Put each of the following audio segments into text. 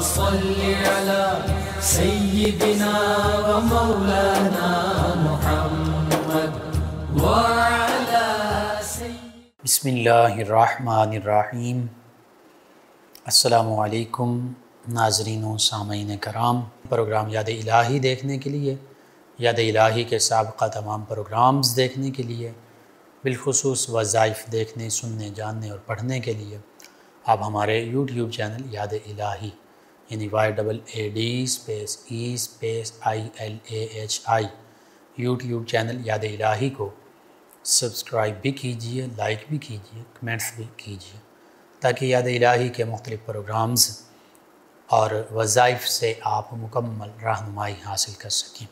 صل على سيدنا ومولانا محمد وعلى بسم الله الرحمن الرحيم السلام عليكم नाजरीन सामीन कराम प्रोग्राम याद इलाही देखने के लिए याद इलाही के सबका तमाम प्रोग्राम्स देखने के लिए बिलखसूस वज़ाइफ देखने सुनने जानने और पढ़ने के लिए आप हमारे यूट्यूब चैनल याद इलाही यानी Y double A D space E space I L A H I YouTube channel Yaad Ilahi को सब्सक्राइब भी कीजिए लाइक भी कीजिए कमेंट्स भी कीजिए ताकि याद इलाही के मुख्तलिफ़ प्रोग्राम्स और वज़ाइफ से आप मुकम्मल रहनुमाई हासिल कर सकें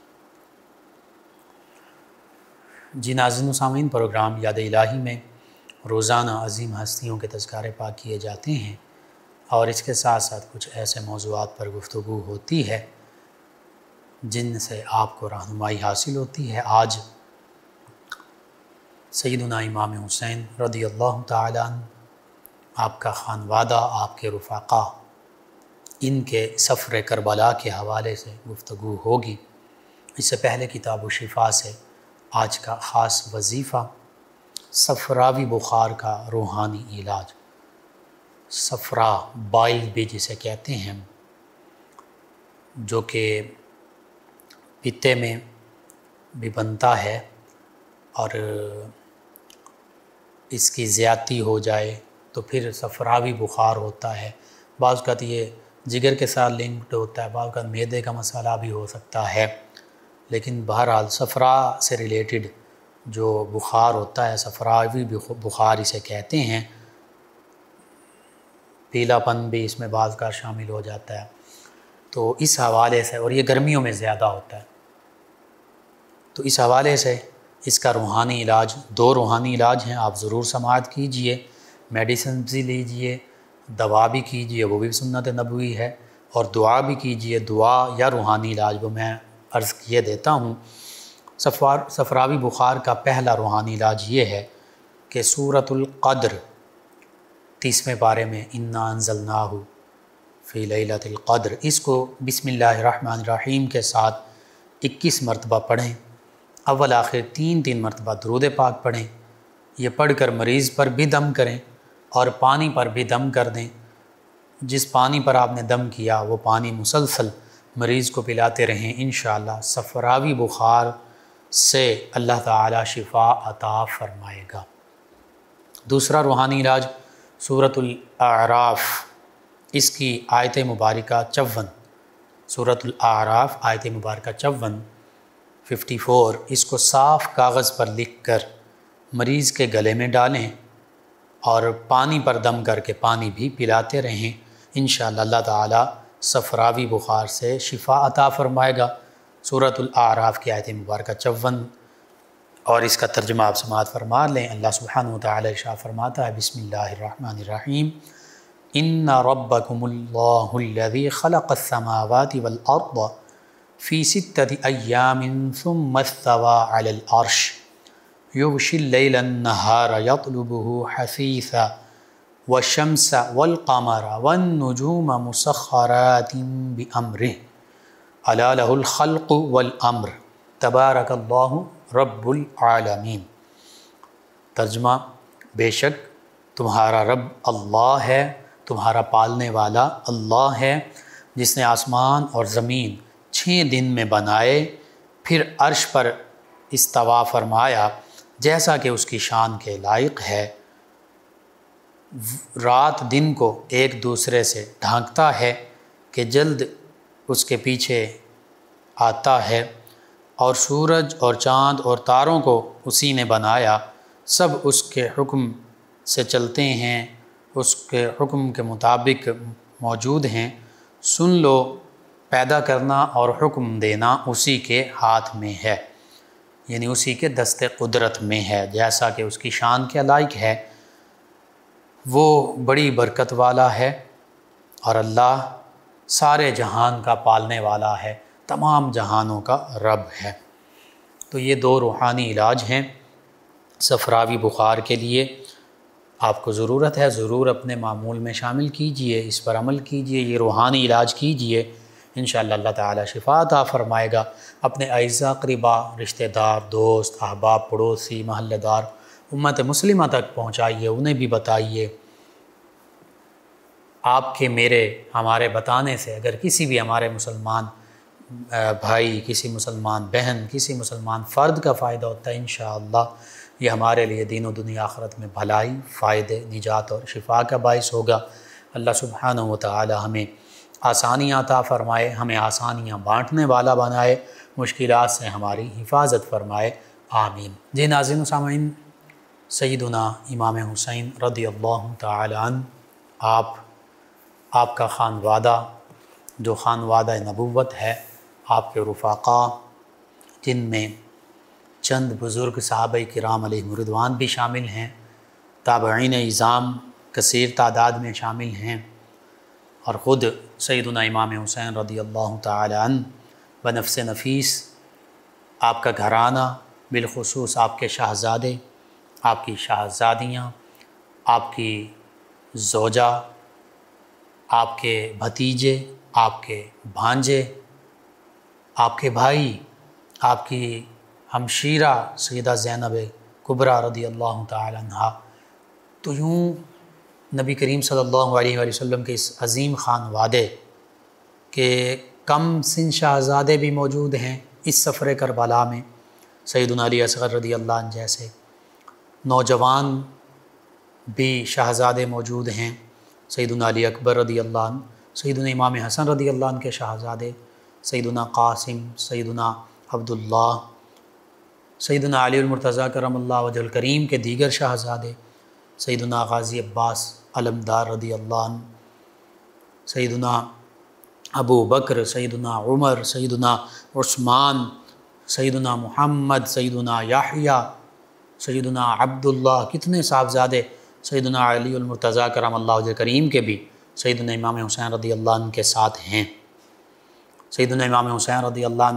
जी नाजन सामीन प्रोग्राम याद इलाही में रोज़ाना अजीम हस्तियों के तस्कारे पाक किए जाते हैं और इसके साथ साथ कुछ ऐसे मौजूद पर गुफ्तु होती है जिनसे आपको रहनुमाई हासिल होती है आज सैदना इमाम हुसैन रदी अल्लाह तालन आपका वादा आपके रफाका इनके सफ़र करबला के हवाले से गुफ्तु होगी इससे पहले किताब शिफा से आज का ख़ास वजीफ़ा सफरावी बुखार का रूहानी इलाज सफ़रा बाइल भी जिसे कहते हैं जो कि पीते में भी बनता है और इसकी ज़्यादती हो जाए तो फिर सफरावी बुखार होता है बाज़ का ये जिगर के साथ लिंक्ड होता है बाज़ का मैदे का मसाला भी हो सकता है लेकिन बहरहाल सफरा से रिलेटेड जो बुखार होता है सफरावी बुखार इसे कहते हैं पीलापन भी इसमें बाज़ का शामिल हो जाता है तो इस हवाले से और ये गर्मियों में ज़्यादा होता है तो इस हवाले से इसका रूहानी इलाज दो रूहानी इलाज हैं आप ज़रूर समात कीजिए मेडिसिन भी लीजिए दवा भी कीजिए वो भी सुन्नत नबी है और दुआ भी कीजिए दुआ या रूहानी इलाज वो मैं अर्ज़ किए देता हूँ सफार सफरावी बुखार का पहला रूहानी इलाज ये है कि सूरतुल्क़द्र तीसवें पारे में इन्ना अनजल हो फ़ी लतिलक़द्र इसको बिसमीम के साथ इक्कीस मरतबा पढ़ें अव्वल आखिर तीन तीन मरतबा दरूद पाक पढ़ें यह पढ़ कर मरीज़ पर भी दम करें और पानी पर भी दम कर दें जिस पानी पर आपने दम किया वो पानी मुसलसल मरीज़ को पिलाते रहें इन सफरावी बुखार से अल्लाह ताला शिफा अता फ़रमाएगा दूसरा रूहानी इलाज सूरतुल आराफ इसकी आयत मुबारक चौवन सूरतुल आराफ आयत मुबारक चौवन फिफ्टी फ़ोर इसको साफ़ कागज़ पर लिख कर मरीज़ के गले में डालें और पानी पर दम करके पानी भी पिलाते रहें इन शाह तफरावी सफरावी बुखार से शिफा अता फ़रमाएगा सूरतुल आराफ की आयत मुबारक चौवन اور اس کا ترجمہ آپ سماعت فرما لیں اللہ سبحانہ وتعالی شاہ فرماتا ہے بسم اللہ الرحمن الرحیم اِنَّ رَبَّكُمُ اللَّهُ الَّذِي خَلَقَ السَّمَاوَاتِ وَالْأَرْضَ فِي سِتَّةِ اَيَّامٍ ثُمَّ اثَّوَى عَلَى الْأَرْشِ يُغْشِ اللَّيْلَ النَّهَارَ يَطْلُبُهُ حَثِيثًا وَالشَّمْسَ وَالْقَمَرَ وَالنُّجُومَ مُسَخَّرَاتٍ بِأَمْرِهِ أَلَا لَهُ الْخَلْقُ وَالْأَمْرِ تَبَارَكَ اللَّهُ रब्बुल आलमीन तर्जमा बेशक तुम्हारा रब अल्लाह है तुम्हारा पालने वाला अल्लाह है जिसने आसमान और ज़मीन छः दिन में बनाए फिर अर्श पर इस्तवा फरमाया जैसा कि उसकी शान के लायक है रात दिन को एक दूसरे से ढांकता है कि जल्द उसके पीछे आता है और सूरज और चाँद और तारों को उसी ने बनाया सब उसके हुक्म से चलते हैं उसके हुक्म के मुताबिक मौजूद हैं सुन लो पैदा करना और हुक्म देना उसी के हाथ में है यानी उसी के दस्ते कुदरत में है जैसा कि उसकी शान के लायक है वो बड़ी बरकत वाला है और अल्लाह सारे जहान का पालने वाला है तमाम जहानों का रब है तो ये दो रूहानी इलाज हैं सफरावी बुखार के लिए आपको ज़रूरत है ज़रूर अपने मामूल में शामिल कीजिए इस पर अमल कीजिए ये रूहानी इलाज कीजिए इन अल्लाह ताली शिफाता फ़रमाएगा अपने अज़ा करीबा रिश्तेदार दोस्त अहबाब पड़ोसी महल्लेदार उम्मत मुस्लिम तक पहुँचाइए उन्हें भी बताइए आपके मेरे हमारे बताने से अगर किसी भी हमारे मुसलमान भाई किसी मुसलमान बहन किसी मुसलमान फ़र्द का फ़ायदा होता है इन ये हमारे लिए दीन दुनिया आखरत में भलाई फ़ायदे निजात और शिफा का बायस होगा अल्लाह सुबहान वाली हमें आसानियाँ अता फ़रमाए हमें आसानियाँ बाँटने वाला बनाए मुश्किल से हमारी हिफाजत फ़रमाए आमीन जी नाजिन सामीन सईदना इमाम हुसैन रदी अल्लाह तन आप आपका ख़ान वादा जो ख़ान वादा नबूत है आपके रफ़ाका जिन में चंद बुज़ुर्ग साहब कराम मरदवान भी शामिल हैं ताबीन इज़ाम कसर तादाद में शामिल हैं और ख़ुद सैदुना इमाम हुसैन रदी अल्लाह तन बनफ़ नफीस आपका घराना बिलखसूस आपके शहज़ादे आपकी शहज़ादियाँ आपकी जोजा आपके भतीजे आपके भांजे आपके भाई आपकी हमशीरा सैदा ज़ैनब कुबरा रदी अल्लाह तहा तो यूँ नबी करीम सल्लल्लाहु अलैहि वसल्लम के इस अज़ीम ख़ान वादे के कम सिन शाहज़ादे भी मौजूद हैं इस सफ़र करबला में सैदुल असगर रदी अल्लाह जैसे नौजवान भी शहज़ादे मौजूद हैं सैदुल अकबर रदी अल्लाह सैदुल इमाम हसन रदी अल्लाह के शाहजादे सईदना कासिम सईदना अब्दुल्ला सईदना अलीमरतज़ा करम वजल करीम के दीगर शाहजादे सईदना गाज़ी अब्बास अलमदार रदी अल्लाह सईदना अबू बकर सईदना उमर सईदना उस्मान सईदना मोहम्मद सईदना याहिया सईदना अब्दुल्ला कितने साहबजादे सईदना अलीमरतज़ा करम वजल करीम के भी सईदना इमाम हुसैन रदी के साथ हैं सईदन इमाम हुसैन रदी अल्ला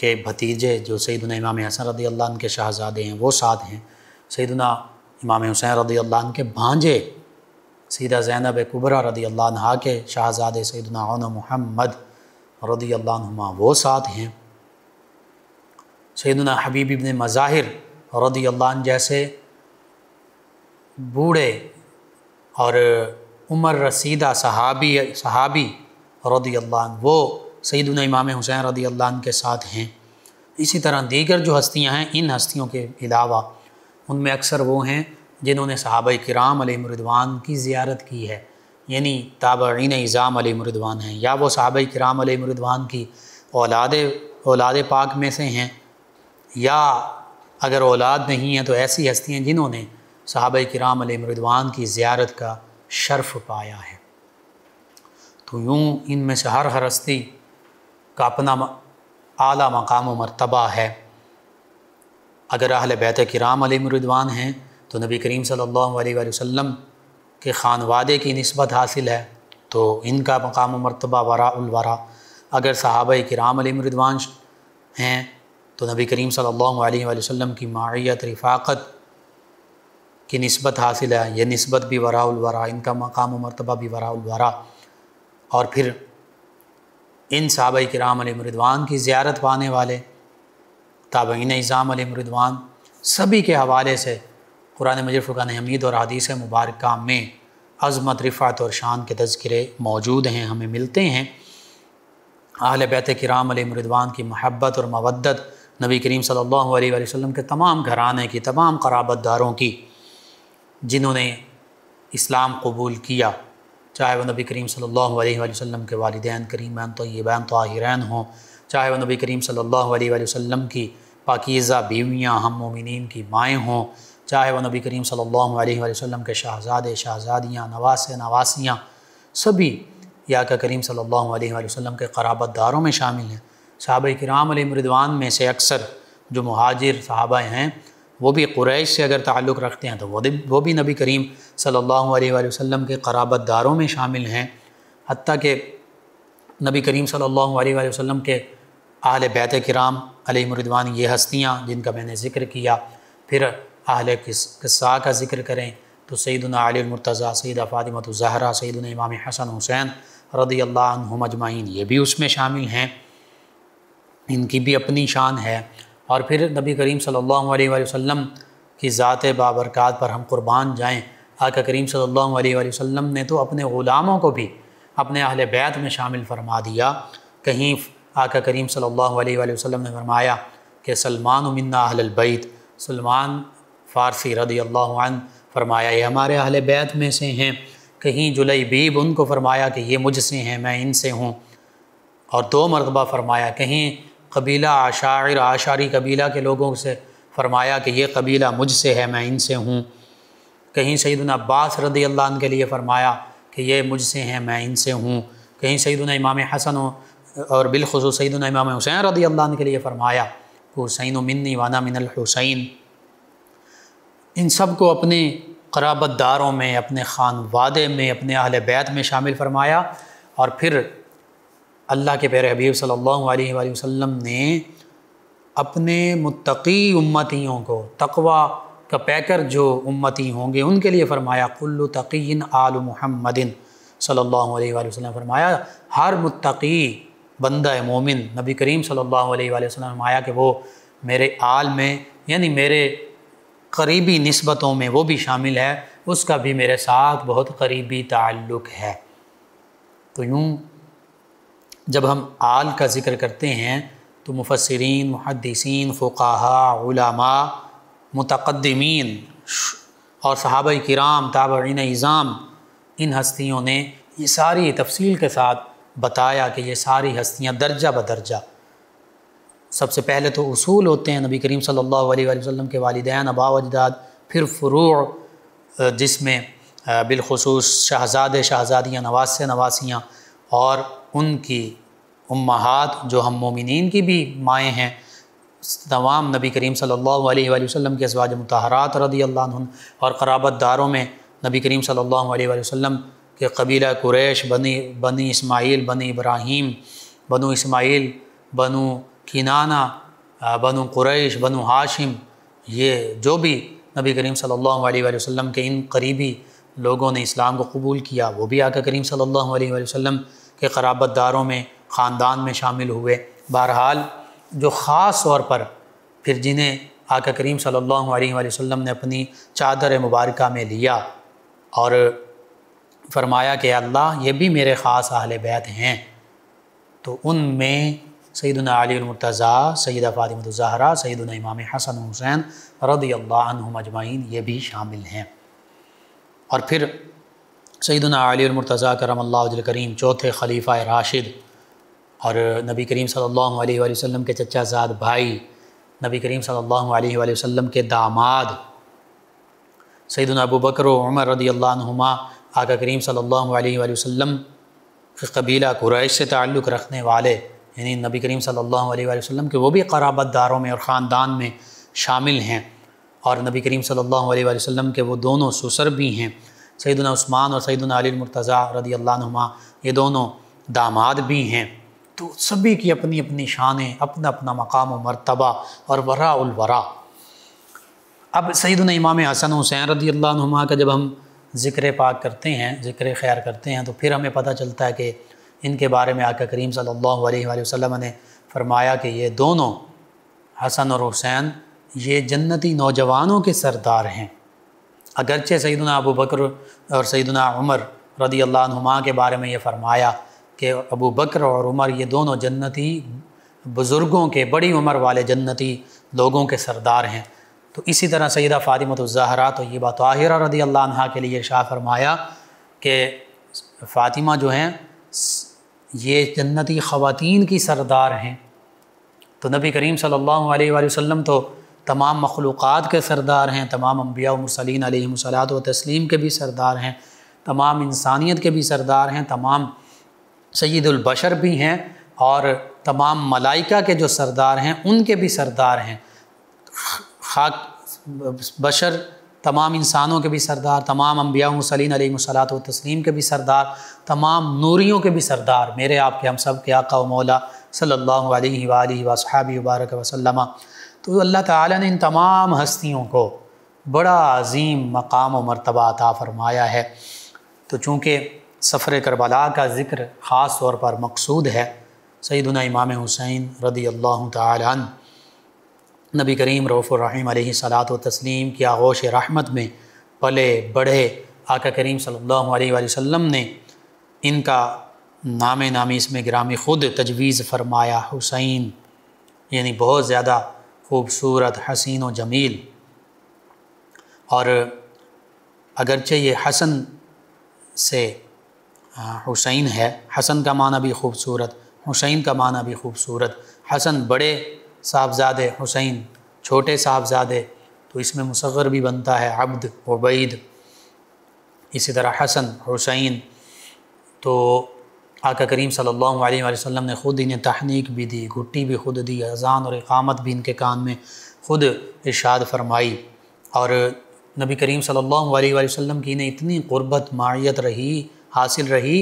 के भतीजे जो सईदन इमाम हसन रदी अल्लाह के शहजादे हैं वो साथ हैं सईदना इमाम हुसैन रदी अल्लाह के भांजे सीधा जैनब कुबरा रदी अल्लाह के शहजादे सईदना महमद रदी अल्लाह वो साथ हैं सैदना हबीब इबन मज़ाहिर रदी अल्लाह जैसे बूढ़े और उमर रसीदा सहाबी सहाबी रदी अल्लाह वो सईदन इमाम हुसैन रदी अल्लाह के साथ हैं इसी तरह दीगर जो हस्तियाँ हैं इन हस्तियों के अलावा उनमें अक्सर वो हैं जिन्होंने सहाब कराम मृदवान की ज़्यारत की है यानी ताबीन इज़ाम मृदवान हैं या वो सहाब कराम मृदवान की औलाद औलाद पाक में से हैं या अगर औलाद नहीं है तो ऐसी हस्तियाँ जिन्होंने सहाब कराम मृदवान की ज़्यारत का शर्फ पाया है तो यूँ इन में से हर हर हस्ती का अपना आला मकाम व मरतबा है अगर अहल बैत कराम मरिदवान हैं तो नबी करीम सल्लल्लाहु अलैहि वसल्लम के ख़ान वादे की नस्बत हासिल है तो इनका मकाम मरतबा वरा वरा अगर राम कराम मरिदवान हैं तो नबी करीम सल्लल्लाहु अलैहि वसल्लम की मायत रफ़ाक़त की नस्बत हासिल है यह नस्बत भी वरा वरा इनका मकाम मरतबा भी वरा वरा और फिर इन सहाब कराम मरिदवान की ज़्यारत पाने वाले ताबीन इज़ाम मरिदवान सभी के हवाले से कुरान मजर हमीद और हदीस मुबारक में अज़मत रिफ़ात और शान के तस्करे मौजूद हैं हमें मिलते हैं आहल बैत कराम मरिदवान की महब्बत और मवदत नबी करीम सल्लल्लाहु अलैहि वसल्लम के तमाम घराने की तमाम खराबत दारों की जिन्होंने इस्लाम कबूल किया चाहे वह नबी करीम सल्लल्लाहु अलैहि वसल्लम के वालदेन करीमान तो तयबान ताहिरैन हों चाहे वह नबी करीम सल्लल्लाहु अलैहि वसल्लम की पाकिज़ा बीवियाँ हम मोमिन की माएँ हों चाहे वह नबी करीम सल्लल्लाहु अलैहि वसल्लम के शहजादे शहजादियाँ नवास नवासियाँ सभी या का करीम सल्लल्लाहु अलैहि वसल्लम के कराबत दारों में शामिल हैं साहब कराम मरदवान में से अक्सर जो महाजिर साहबा हैं वो भी क्रैश से अगर ताल्लुक़ रखते हैं तो वो वो भी नबी करीम सल्लल्लाहु अलैहि वसल्लम के कराबत दारों में शामिल हैं हती के नबी करीम सल्लल्लाहु अलैहि वसल्लम के आहल बैत कराम मरिदवान ये हस्तियाँ जिनका मैंने ज़िक्र किया फिर आहल किस्सा का ज़िक्र करें तो सईदना अलमरतज़ा सईदा ज़हरा सईदन इमाम हसन हुसैन रदी अल्लाह मजमाइन ये भी उसमें शामिल हैं इनकी भी अपनी शान है और फिर नबी करीम सल्लल्लाहु अलैहि वसल्लम की ज़ात बाबरक़ात पर हम कुर्बान जाएं आका करीम सल्लल्लाहु अलैहि वसल्लम ने तो अपने ग़ुलामों को भी अपने अहल बैत में शामिल फरमा दिया कहीं आका करीम सल्लल्लाहु अलैहि वसल्लम ने फरमाया कि सलमान उमिना अहल बैत सलमान फ़ारसी रदी अल्लाह फरमाया ये हमारे अहल बैत में से हैं कहीं जुलई बीब उनको फरमाया कि ये मुझसे हैं मैं इनसे हूँ और दो मरतबा फरमाया कहीं कबीला आशार आशारी कबीला के लोगों से फरमाया कि ये कबीला मुझसे है मैं इनसे हूँ कहीं सैदन अब्बास रदी अल्लाह के लिए फ़रमाया कि ये मुझसे हैं मैं इनसे हूँ कहीं सईदन इमाम हसन और बिलखसूस सईदन इमाम हुसैन रदी अल्लाह के लिए फ़रमाया हुसैन मिन्नी वाना मिनल हुसैन इन सब को अपने कराबतदारों में अपने खान वादे में अपने अहल बैत में शामिल फरमाया और फिर अल्लाह के प्यारे हबीब सल्लल्लाहु अलैहि वसल्लम ने अपने मुतकी उम्मतियों को तकवा का पैकर जो उम्मती होंगे उनके लिए फ़रमाया कुल्लु तकीन आल महमदिन अलैहि वसल्लम फरमाया हर मुतकी बंदा मोमिन नबी करीम सल्लल्लाहु अलैहि वसल्लम फरमाया कि वो मेरे आल में यानी मेरे करीबी नस्बतों में वो भी शामिल है उसका भी मेरे साथ बहुत करीबी ताल्लुक़ है तो यूँ जब हम आल का ज़िक्र करते हैं तो मुफसरीन मुहदसिन फ़ुकाहा मतकदमीन और सहाब कराम ताबीन इज़ाम इन हस्तियों ने ये सारी तफसील के साथ बताया कि ये सारी हस्तियाँ दर्जा बदर्जा सबसे पहले तो असूल होते हैं नबी करीम सल्ला वसम के वालदान अबा फिर फ़्रू जिसमें बिलखसूस शहज़ादे शहजादियाँ नवासे नवासियाँ और उनकी उम्माहात जो हम मोमिन की भी माएँ हैं तमाम नबी करीम सल्ला वसम के अजवाज मतहरात रदी अल्लाह और क़राबत दारों में नबी करीम सल्ला वसम के कबीला कुरैश बनी बनी इसमाइल बनी इब्राहीम बनु इसमाइल बनु किनाना बनु कुरैश बनु हाशिम ये जो भी नबी करीम सल्ला वसम के इन करीबी लोगों ने इस्लाम को कबूल किया वो भी आकर करीम सल्ला वसम के दारों में ख़ानदान में शामिल हुए बहरहाल जो ख़ास तौर पर फिर जिन्हें आका करीम सल्लल्लाहु अलैहि वसल्लम ने अपनी चादर मुबारक में लिया और फरमाया कि अल्लाह ये भी मेरे ख़ास अहल बैत हैं तो उनमें सैदना अलीमरतज़ा सैदा फ़ातिमतज़ाहरा सैदना इमाम हसन हुसैन रदी अल्लाह अजमाइन ये भी शामिल हैं और फिर सैदना अली अलमरतज़ा करम करीम चौथे खलीफ़ा राशिद और नबी करीम सल्लल्लाहु अलैहि वसल्लम के चचा जाद भाई नबी करीम सल्लल्लाहु अलैहि वसल्लम के दामाद सैदना अबू बकर उमर रदी अल्लाहुमा आका करीम सल्लल्लाहु अलैहि वसल्लम के कबीला कुरैश से ताल्लुक़ रखने वाले यानी नबी करीम सल्लल्लाहु अलैहि वसल्लम के वो भी क़राबत दारों में और ख़ानदान में शामिल हैं और नबी करीम सल्लल्लाहु अलैहि वसल्लम के वो दोनों सुसर भी हैं सईदना उस्मान और सईदना अली मुर्तज़ा रदी अल्लाहुमा ये दोनों दामाद भी हैं तो सभी की अपनी अपनी शानें अपना अपना मकाम व मरतबा और वरा उलवरा अब सईदना इमाम हसन हुसैन रदी अल्लाहुमा का जब हम ज़िक्र पाक करते हैं ज़िक्र खैर करते हैं तो फिर हमें पता चलता है कि इनके बारे में आका करीम सल्लल्लाहु अलैहि वसल्लम ने फरमाया कि ये दोनों हसन और हुसैन ये जन्नती नौजवानों के सरदार हैं अगरचे सईदना अबू बकर और सईदना उमर रदी अल्लाहुमा के बारे में ये फरमाया कि अबू बकर और उमर ये दोनों जन्नती बुज़ुर्गों के बड़ी उम्र वाले जन्नती लोगों के सरदार हैं तो इसी तरह सैदा फ़ातिमतज़हरा तो ये बात आहिर रदी अल्लाह के लिए शाह फरमाया कि फ़ातिमा जो हैं ये जन्नती ख़वान की सरदार हैं तो नबी करीम सल्लल्लाहु अलैहि वसल्लम तो तमाम मखलूक़ के सरदार हैं तमाम अम्बिया मुसलिन आलमसलात व तस्लीम के भी सरदार हैं तमाम इंसानियत के भी सरदार हैं तमाम सैदुलबशर भी हैं और तमाम मलाइका के जो सरदार हैं उनके भी सरदार हैं खाक बशर तमाम इंसानों के भी सरदार तमाम अम्बिया मुसलिन आलमसलात व तस्लीम के भी सरदार तमाम नूरीों के भी सरदार मेरे आपके हम सब के आका मौला सल्ला वसहाबी वबारक वसलम तो अल्लाह ताला ने इन तमाम हस्तियों को बड़ा अजीम मकाम व मरतबा अता फ़रमाया है तो चूँकि सफ़र करबला का ज़िक्र ख़ास तौर पर मकसूद है सईदना इमाम हुसैन रदी अल्लाह तन नबी करीम रऊफ़ुररहीम सलात तस्लीम की आगोश रहमत में पले बढ़े आका करीम सल्लल्लाहु अलैहि वसल्लम ने इनका नाम नामी इसमें ग्रामी ख़ुद तजवीज़ फरमाया हुसैन यानी बहुत ज़्यादा खूबसूरत हसीन व जमील और अगरचे ये हसन से हुसैन है हसन का माना भी खूबसूरत हुसैन का माना भी खूबसूरत हसन बड़े साहबजादे हुसैन छोटे साहबजादे तो इसमें मुसगर भी बनता है अब्द उबैद इसी तरह हसन हुसैन तो आका करीम सल्लल्लाहु अलैहि वसल्लम ने ख़ुद इन्हें तहनीक भी दी घुट्टी भी खुद दी अजान और इकामत भी इनके कान में ख़ुद इरशाद फरमाई और नबी करीम सल्लल्लाहु अलैहि वसल्लम की इन्हें इतनी गुरबत मायत रही हासिल रही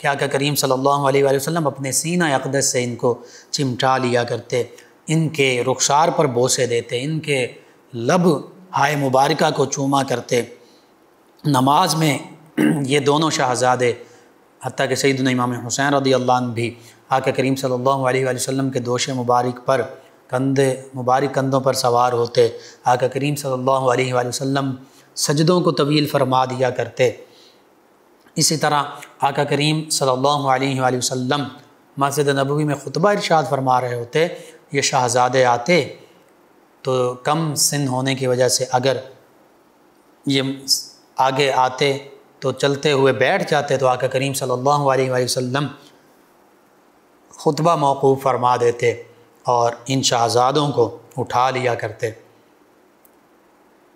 कि आका करीम सल्लल्लाहु अलैहि वसल्लम अपने सीना अकदस से इनको चिमटा लिया करते इनके रुखसार पर बोसे देते इनके लब हाय मुबारक को चूमा करते नमाज में ये दोनों शहजादे हती के सईद इमाम हुसैन रदी अल्लाह भी आका करीम सल्लल्लाहु अलैहि वसल्लम के दोष मुबारक पर कंधे मुबारक कंधों पर सवार होते आका करीम सल्लल्लाहु अलैहि वसल्लम सजदों को तवील फरमा दिया करते इसी तरह आका करीम सल्लल्लाहु अलैहि वसल्लम मस्जिद नबवी में खुतबा इरशाद फरमा रहे होते ये शहजादे आते तो कम सिन होने की वजह से अगर ये आगे आते तो चलते हुए बैठ जाते तो आका करीम सल्लल्लाहु अलैहि वसल्लम खुतबा मौकूफ़ फरमा देते और इन शहजादों को उठा लिया करते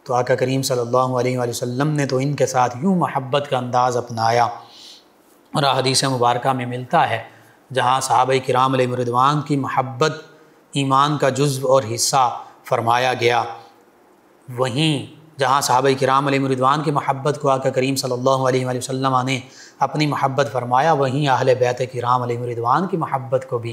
तो आका करीम सल्लल्लाहु अलैहि वसल्लम ने तो इनके साथ यूँ महब्बत का अंदाज़ अपनाया और हदीस मुबारक में मिलता है जहाँ साहब कराम मरदवान की महब्बत ईमान का जुज्व और हिस्सा फरमाया गया वहीं जहाँ साहब कराम अलीमरिदवान की महब्बत को आका करीम सल्लल्लाहु अलैहि वसल्लम ने अपनी महब्बत फरमाया वहीं अहल बैत कराम अलीमरिदवान की महब्बत को भी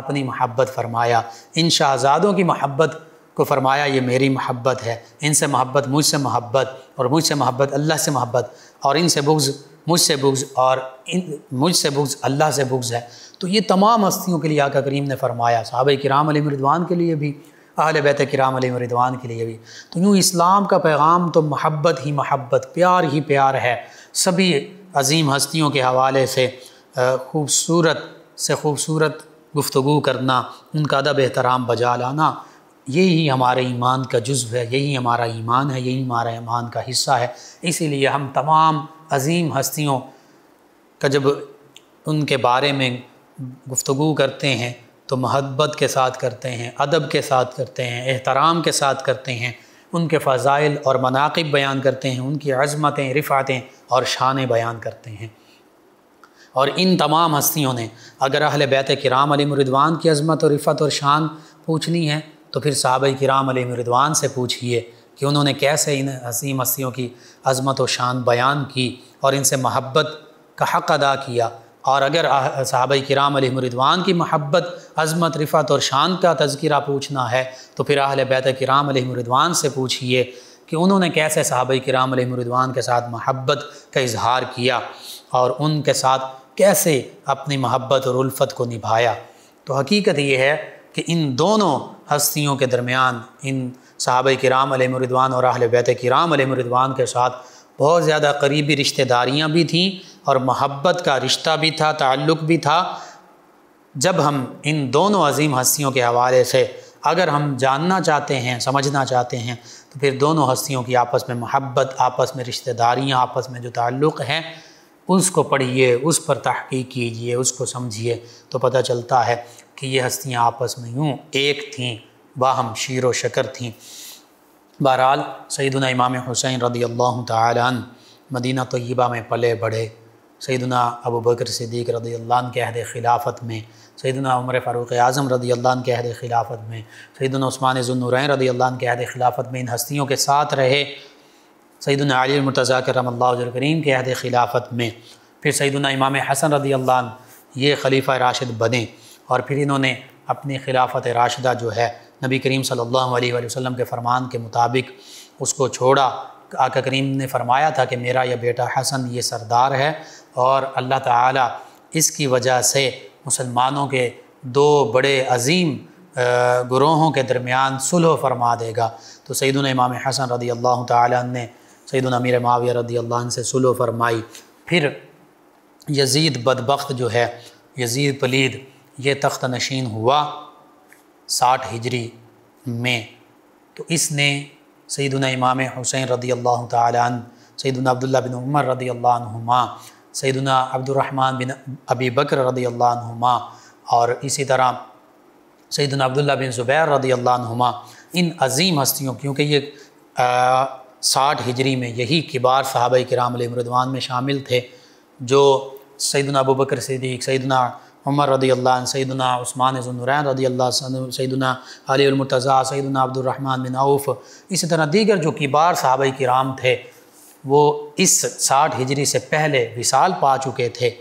अपनी महब्बत फरमाया इन शहजादों की महब्बत को फरमाया ये मेरी महब्बत है इनसे महब्बत मुझसे महब्बत और मुझसे महब्बत अल्लाह से महब्बत और इनसे बुग्ज़ मुझसे बुग्ज़ और इन मुझसे बुग्ज़ अल्लाह से बुग्ज़ है तो ये तमाम हस्तियों के लिए आका करीम ने फरमाया साहब कराम अलीमरिदवान के लिए भी अहल बैत कराम रिदवान के लिए भी तो यूँ इस्लाम का पैगाम तो महब्बत ही महब्बत प्यार ही प्यार है सभी अजीम हस्तियों के हवाले से खूबसूरत से खूबसूरत गुफ्तु करना उनका अदब एहतराम बजा लाना यही हमारे ईमान का जुज्व है यही हमारा ईमान है यही हमारा ईमान का हिस्सा है इसीलिए हम तमाम अजीम हस्तियों का जब उनके बारे में गुफ्तु करते हैं तो महब्बत के साथ करते हैं अदब के साथ करते हैं एहतराम के साथ करते हैं उनके फ़ज़ाइल और मनाकब बयान करते हैं उनकी अज़मतें रिफ़ातें और शान बयान करते हैं और इन तमाम हस्तियों ने अगर अहल बैत कराम अली मुरिदवान की अज़मत और रिफ़त और शान पूछनी है तो फिर साहब कराम अली मुरिदवान से पूछिए कि उन्होंने कैसे इन हसीम हस्तियों की अज़मत और शान बयान की और इनसे महब्बत का हक़ अदा किया और अगर साहब कराम मरिदवान की महब्बत अज़मत रिफ़त और शान का तस्करा पूछना है तो फिर अहल बैत कराम मरिदवान से पूछिए कि उन्होंने कैसे साहब कराम मरिदवान के साथ महब्बत का इजहार किया और उनके साथ कैसे अपनी महब्बत और उल्फत को निभाया तो हकीकत यह है कि इन दोनों हस्तियों के दरमियान इन साहब कराम मरिदवान और अहल बैत कराम मरिदवान के साथ बहुत ज़्यादा करीबी रिश्तेदारियाँ भी थीं और मोहब्बत का रिश्ता भी था ताल्लुक़ भी था जब हम इन दोनों अजीम हस्तियों के हवाले से अगर हम जानना चाहते हैं समझना चाहते हैं तो फिर दोनों हस्तियों की आपस में मोहब्बत आपस में रिश्तेदारियाँ आपस में जो ताल्लुक़ हैं उसको पढ़िए उस पर तहकीक कीजिए उसको समझिए तो पता चलता है कि ये हस्तियाँ आपस में यूँ एक थीं बाहम शीर व शकर थीं बहरहाल सईदना इमाम हुसैन रदी अल्लाह तदीना मदीना में पले बढ़े सैदना अबू बकर सिद्दीक रदी अल्लाह के अहद खिलाफत में सैदना उमर फ़ारूक आज़म रदी अल्लाह के अहद खिलाफत में सैदना उस्मान जुनूरैन रदी अल्लाह के अहद खिलाफत में इन हस्तियों के साथ रहे सैदना अली मुतज़ा करीम के अहद खिलाफत में फिर सैदना इमाम हसन रदी अल्लाह ये खलीफ़ा राशिद बने और फिर इन्होंने अपनी खिलाफत राशिदा जो है नबी करीम सल्लल्लाहु अलैहि वसल्लम के फ़रमान के मुताबिक उसको छोड़ा आका करीम ने फरमाया था कि मेरा यह बेटा हसन ये सरदार है और अल्लाह ताला इसकी वजह से मुसलमानों के दो बड़े अजीम ग्रोहों के दरमियान सुलह फरमा देगा तो सईदन इमाम हसन रदी अल्लाह तालन ने सैदुल अमीर माविया रदी अल्लाह से सुलह फरमाई फिर यजीद बदबخت जो है यजीद पलीद ये तख्त नशीन हुआ साठ हिजरी में तो इसने सैदुल इमाम हुसैन रदी अल्लाह तन सैदुल अब्दुल्ला बिन उमर रदी नुमा सैदना अब्दुलरहमान बिन अबी बकर रदी अल्लाहुमा और इसी तरह सैदना अब्दुल्ला बिन ज़ुबैर रदी अल्लाहुमा इन अजीम हस्तियों क्योंकि ये साठ हिजरी में यही किबार साहब कराम मृदवान में शामिल थे जो सैदना अबू बकर सदीक सैदना उमर रदी अल्लाह सैदना उस्मान जुनुरैन रदी अल्लाह सैदना अली सैदना अब्दुलरहमान बिन आऊफ इसी तरह दीगर जो किबार साहब कराम थे वो इस साठ हिजरी से पहले विशाल पा चुके थे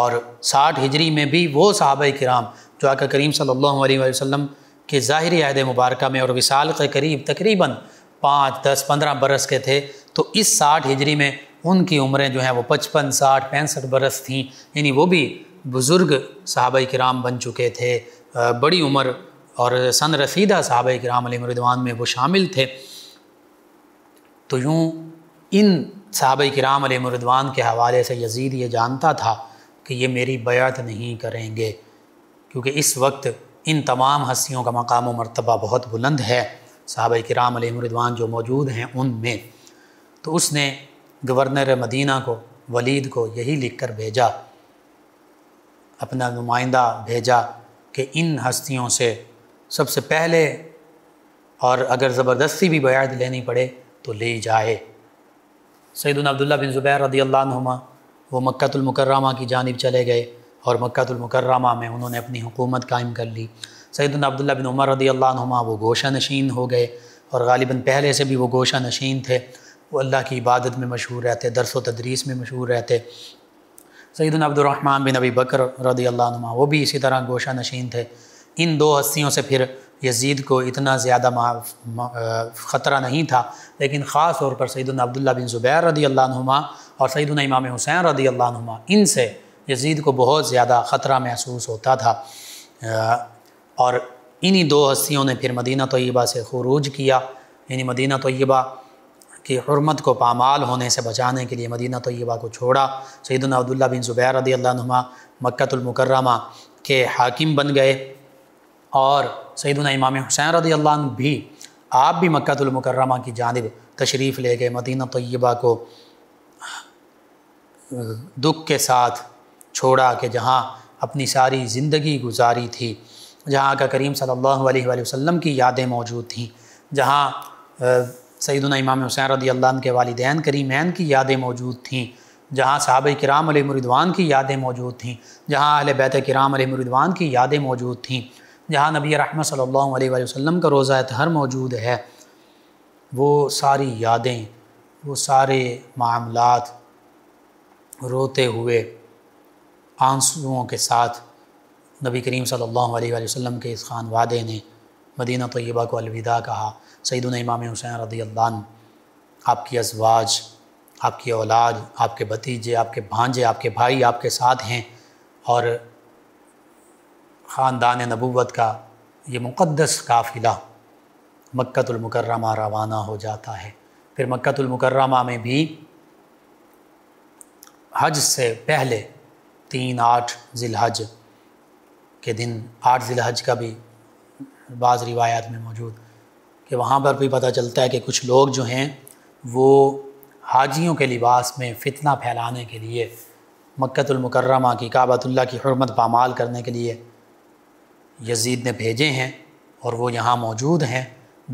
और साठ हिजरी में भी वो साहब कराम जो आका करीम सल्लल्लाहु अलैहि वसल्लम के ज़ाहरी आहद मुबारक में और विशाल के करीब तकरीबन पाँच दस पंद्रह बरस के थे तो इस साठ हिजरी में उनकी उम्रें जो हैं वो पचपन साठ पैंसठ बरस थीं यानी वो भी बुज़ुर्ग साहब कराम बन चुके थे बड़ी उम्र और सन रसीदा साहब कराम मरिदवान में वो शामिल थे तो यूँ इन साहब कराम मुरदवान के हवाले से यजीद ये जानता था कि ये मेरी बैत नहीं करेंगे क्योंकि इस वक्त इन तमाम हस्तियों का मकाम व मरतबा बहुत बुलंद है साहब कराम मुरदवान जो मौजूद हैं उनमें तो उसने गवर्नर मदीना को वलीद को यही लिख कर भेजा अपना नुमाइंदा भेजा कि इन हस्तियों से सबसे पहले और अगर ज़बरदस्ती भी बयात लेनी पड़े तो ले जाए सैदन अब्दुल्ला बिन ज़ुबैर रदी अल्लाहुमा वो मक्तुलमकरमा की जानब चले गए और मक्तुलमकरमा में उन्होंने अपनी हुकूमत कायम कर ली सैदन अब्दुल्ला बिन उमर रदी अल्लाहुमा वो गोशा नशीन हो गए और गालिबा पहले से भी वो गोशा नशीन थे वो अल्लाह की इबादत में मशहूर रहते दरस व तदरीस में मशहूर रहते सैदन अब्दुलरहमान बिन अबी बकर रदी अल्लाह वो भी इसी तरह गोशा नशीन थे इन दो हस्तियों से फिर यजीद को इतना ज़्यादा ख़तरा नहीं था लेकिन ख़ास तौर पर सईदन अब्दुल्ला बिन ज़ुबैर रदी अल्लाहुमा और सईदन इमाम हुसैन रदी अल्लाहुमा इनसे यजीद को बहुत ज़्यादा ख़तरा महसूस होता था और इन्हीं दो हस्तियों ने फिर मदीना तयबा से खरूज किया यानी मदीना तय्यबा की हरमत को पामाल होने से बचाने के लिए मदीना तयबा को छोड़ा सईदन अब्दुल्ला बिन ज़ुबैर रदी अल्लाहुमा मक्तुलमकरमा के हाकिम बन गए और सईदना इमाम हुसैन रदी अल्लाह भी आप भी मक्तुलमकरमा की जानब तशरीफ़ ले गए मदीना तय्यबा को दुख के साथ छोड़ा कि जहाँ अपनी सारी ज़िंदगी गुजारी थी जहाँ का करीम सल्लल्लाहु अलैहि वसल्लम की यादें मौजूद थीं जहाँ सईदना इमाम हुसैन रदी अल्लाह के वालदेन करीमैन की यादें मौजूद थीं जहाँ साहब कराम मरिदवान की यादें मौजूद थीं जहाँ अहल बैत कराम मरिदवान की यादें मौजूद थीं जहाँ नबी रहमत सल्लल्लाहु अलैहि वसल्लम का रोज़ा हर मौजूद है वो सारी यादें वो सारे मामलात रोते हुए आंसुओं के साथ नबी करीम सल्लल्लाहु अलैहि वसल्लम के इस खान वादे ने मदीना तय्यबा को अलविदा कहा सईदन इमाम हुसैन रदी आपकी अजवाज आपकी औलाद आपके भतीजे आपके भांजे आपके भाई आपके साथ हैं और ख़ानदान नबूत का ये मुक़दस काफ़िला मक्तुलमकरमा रवाना हो जाता है फिर मक्तुलमकरमा में भी हज से पहले तीन आठ ज़िलहज के दिन आठ ज़िलहज का भी बाज़ रिवायात में मौजूद कि वहाँ पर भी पता चलता है कि कुछ लोग जो हैं वो हाजियों के लिबास में फितना फैलाने के लिए मक्तुलमकरमा की काबातुल्ला की हरमत पामाल करने के लिए यजीद ने भेजे हैं और वो यहाँ मौजूद हैं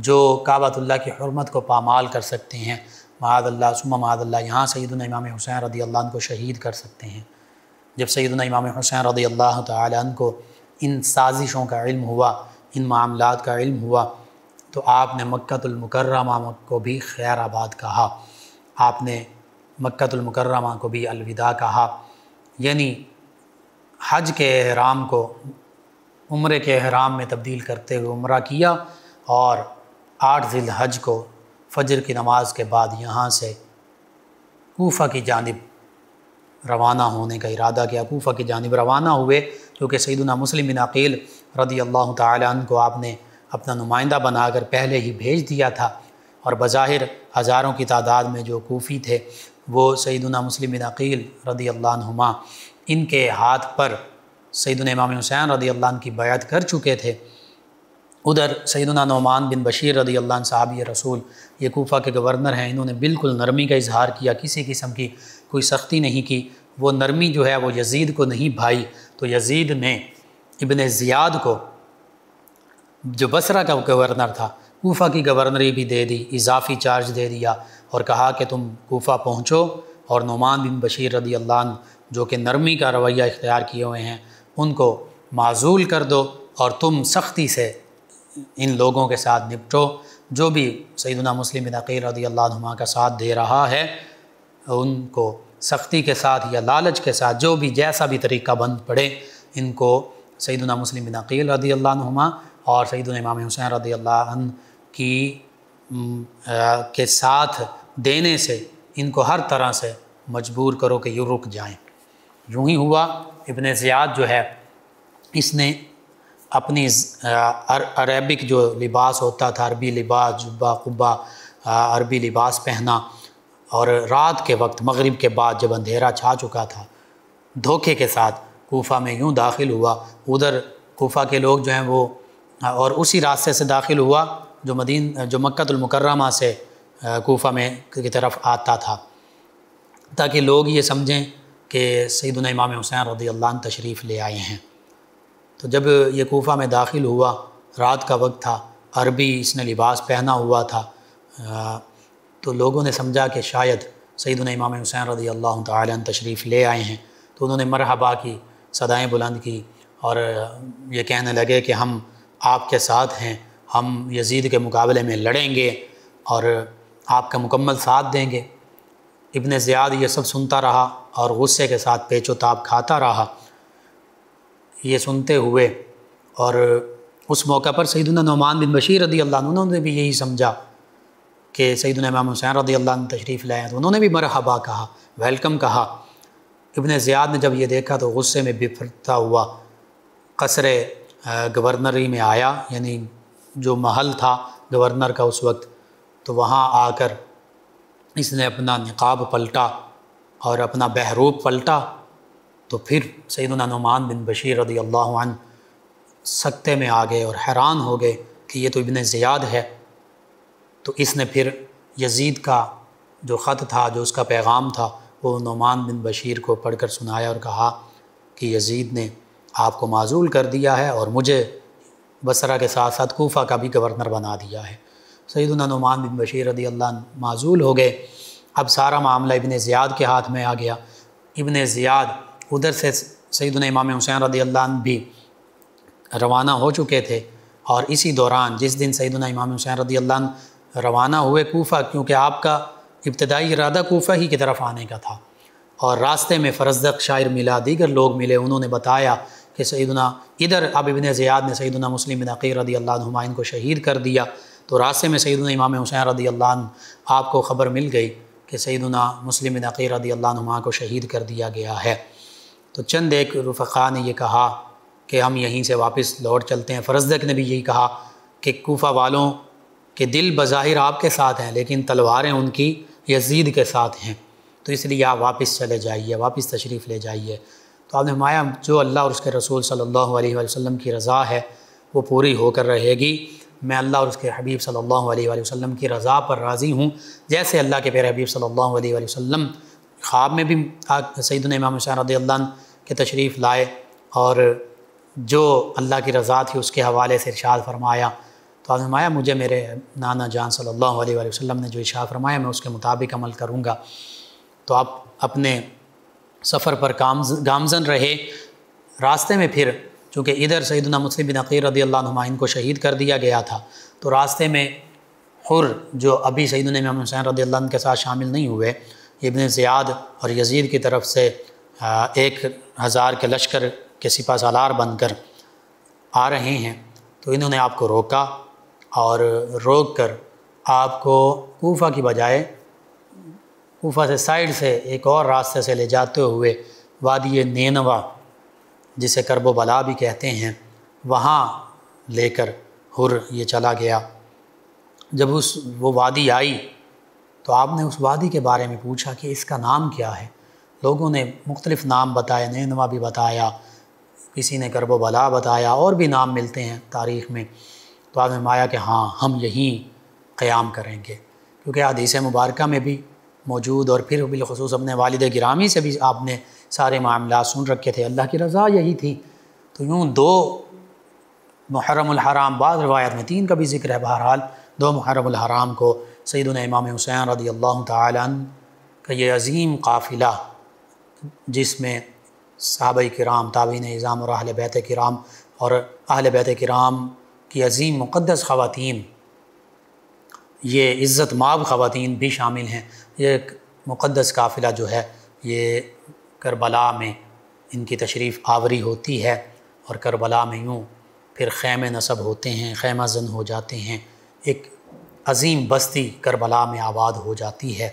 जो काबातुल्ला की हरमत को पामाल कर सकते हैं महादल्ला सुमा महादल्ला यहाँ सैदुल इमाम हुसैन रदी अल्लाह को शहीद कर सकते हैं जब सैदुल इमाम हुसैन रदी अल्लाह तन को इन साजिशों का इल्म हुआ इन मामला का इल्म हुआ तो आपने मक्तुलमकरमा को भी खैर आबाद कहा आपने मक्तुलमकरमा को भी अलविदा कहा यानी हज के राम को उम्र के अहराम में तब्दील करते हुए उम्र किया और आठ जिल हज को फजर की नमाज के बाद यहाँ से कोफा की जानब रवाना होने का इरादा किया कोफा की जानब रवाना हुए क्योंकि सईदना मुस्लिम बिन रदी अल्लाह तन को आपने अपना नुमाइंदा बनाकर पहले ही भेज दिया था और बज़ाहिर हज़ारों की तादाद में जो कोफ़ी थे वो सईदना मुस्लिम बिन रदी अल्लाहुमा इनके हाथ पर सैदन इमाम हुसैन रदी अल्लाह की बैत कर चुके थे उधर सैदना नौमान बिन बशीर रदी अल्लाह साहब रसूल ये कोफ़ा के गवर्नर हैं इन्होंने बिल्कुल नरमी का इजहार किया किसी किस्म की कोई सख्ती नहीं की वो नरमी जो है वो यजीद को नहीं भाई तो यजीद ने इबन ज़ियाद को जो बसरा का गवर्नर था कोफ़ा की गवर्नरी भी दे दी इजाफ़ी चार्ज दे दिया और कहा कि तुम कोफ़ा पहुँचो और नुमान बिन बशीर रदी अल्लाह जो कि नरमी का रवैया इख्तियार किए हुए हैं उनको माजूल कर दो और तुम सख्ती से इन लोगों के साथ निपटो जो भी सईदना मुस्लिम नकीर रदी अल्लाह का साथ दे रहा है उनको सख्ती के साथ या लालच के साथ जो भी जैसा भी तरीका बंद पड़े इनको सईदना मुस्लिम नकील रदी अल्लाह और सईदना इमाम हुसैन रदी अल्लाह की के साथ देने से इनको हर तरह से मजबूर करो कि यूँ रुक जाएँ यूँ ही हुआ इबन ज़ियाद जो है इसने अपनी अरबिक जो लिबास होता था अरबी लिबास जुब्बा कुब्बा अरबी लिबास पहना और रात के वक्त मगरिब के बाद जब अंधेरा छा चुका था धोखे के साथ कोफा में यूँ दाखिल हुआ उधर कोफा के लोग जो हैं वो और उसी रास्ते से दाखिल हुआ जो मदीन जो मक्तुलमकरमा से कोफा में की तरफ आता था ताकि लोग ये समझें कि सईदना इमाम हुसैन रदी अल्लाह तशरीफ़ ले आए हैं तो जब ये कोफ़ा में दाखिल हुआ रात का वक्त था अरबी इसने लिबास पहना हुआ था आ, तो लोगों ने समझा कि शायद सईदना इमाम हुसैन रदी अल्लाह तन तशरीफ़ ले आए हैं तो उन्होंने मरहबा की सदाएँ बुलंद की और ये कहने लगे कि हम आपके साथ हैं हम यजीद के मुकाबले में लड़ेंगे और आपका मुकम्मल साथ देंगे इबन ज़्यादा ये सब सुनता रहा और गुस्से के साथ पेचो खाता रहा ये सुनते हुए और उस मौके पर सईद नुमान बिन बशीर रदी अल्लाह उन्होंने भी यही समझा कि सईदना इमाम हुसैन रदी अल्लाह तशरीफ़ लाए तो उन्होंने भी मरहबा कहा वेलकम कहा इबन ज़ियाद ने जब ये देखा तो गुस्से में बिफरता हुआ कसर गवर्नरी में आया यानी जो महल था गवर्नर का उस वक्त तो वहाँ आकर इसने अपना निकाब पलटा और अपना बहरूप पलटा तो फिर सैदुना नुमान बिन बशीर रदी अल्लाह सकते में आ गए और हैरान हो गए कि ये तो इबन ज़ियाद है तो इसने फिर यजीद का जो ख़त था जो उसका पैगाम था वो नुमान बिन बशीर को पढ़कर सुनाया और कहा कि यजीद ने आपको माजूल कर दिया है और मुझे बसरा के साथ साथ कोफ़ा का भी गवर्नर बना दिया है सैदुना नुमान बिन बशीर रदी अल्लाह माजूल हो गए अब सारा मामला इबन ज़ियाद के हाथ में आ गया इबन ज़ियाद उधर से सईदन इमाम हुसैन रदी अल्लाह भी रवाना हो चुके थे और इसी दौरान जिस दिन सईदना इमाम हुसैन रदी अल्लाह रवाना हुए कोफ़ा क्योंकि आपका इब्तदाई इरादा कोफ़ा ही की तरफ आने का था और रास्ते में फ़रजदक शायर मिला दीगर लोग मिले उन्होंने बताया कि सईदना इधर अब इबन ज़ियाद ने सईदना मुस्लिम बिन रदी अल्लाह नुमाइन को शहीद कर दिया तो रास्ते में सईदना इमाम हुसैन रदी अल्लाह आपको ख़बर मिल गई कि सईदना मुस्लिम नक़ीर रदी को शहीद कर दिया गया है तो चंद एक रफ़ा ने यह कहा कि हम यहीं से वापस लौट चलते हैं फरजक ने भी यही कहा कि कोफा वालों के दिल बज़ाहिर आपके साथ हैं लेकिन तलवारें उनकी यजीद के साथ हैं तो इसलिए आप वापस चले जाइए वापस तशरीफ़ ले जाइए तो आपने हमाया जो अल्लाह और उसके रसूल सल्लल्लाहु वसम की रज़ा है वो पूरी होकर रहेगी मैं अल्लाह और उसके हबीब सल्लल्लाहु अलैहि वसल्लम की रज़ा पर राज़ी हूँ जैसे अल्लाह के प्यारे हबीब सल्लल्लाहु अलैहि वसल्लम ख्वाब में भी सैदन इमाम शाह के तशरीफ़ लाए और जो अल्लाह की रज़ा थी उसके हवाले से इरशाद फरमाया तो आजमाया मुझे मेरे नाना जान सल्लल्लाहु अलैहि वसल्लम ने जो इरशाद फरमाया मैं उसके मुताबिक अमल करूँगा तो आप अपने सफ़र पर काम गामजन रहे रास्ते में फिर चूँकि इधर सैदना मुस्लिम बिन अकीर रदी अल्लाह इनको शहीद कर दिया गया था तो रास्ते में हुर जो अभी सईदन इमाम हुसैन रदी अल्लाह के साथ शामिल नहीं हुए इबन ज़ियाद और यजीद की तरफ से एक हज़ार के लश्कर के सिपा सालार बनकर आ रहे हैं तो इन्होंने आपको रोका और रोक कर आपको कोफा की बजाय कोफा से साइड से एक और रास्ते से ले जाते हुए वादिय नैनवा जिसे करबला भी कहते हैं वहाँ लेकर हुर ये चला गया जब उस वो वादी आई तो आपने उस वादी के बारे में पूछा कि इसका नाम क्या है लोगों ने मुख्तलिफ़ नाम बताए नैनवा भी बताया किसी ने करबो बला बताया और भी नाम मिलते हैं तारीख़ में तो आपने माया कि हाँ हम यहीं क़याम करेंगे क्योंकि हदीस मुबारक में भी मौजूद और फिर बिलखसूस अपने वालद ग्रामी से भी आपने सारे मामला सुन रखे थे अल्लाह की रज़ा यही थी तो यूँ दो मुहरम बाद रवायत में तीन का भी जिक्र है बहरहाल दो मुहरम को सैदन इमाम हुसैन रदी अल्लाह तन का ये अजीम काफ़िला जिसमें साहब कराम ताबीन निज़ाम और अहल बैत कराम और अहल बैत कराम की अजीम मुक़दस ख़वातीन ये इज़्ज़त माब ख़वातीन भी शामिल हैं ये मुक़दस काफ़िला जो है ये करबला में इनकी तशरीफ़ आवरी होती है और करबला में यूँ फिर ख़ैम नसब होते हैं ख़ैमा जन हो जाते हैं एक अजीम बस्ती करबला में आबाद हो जाती है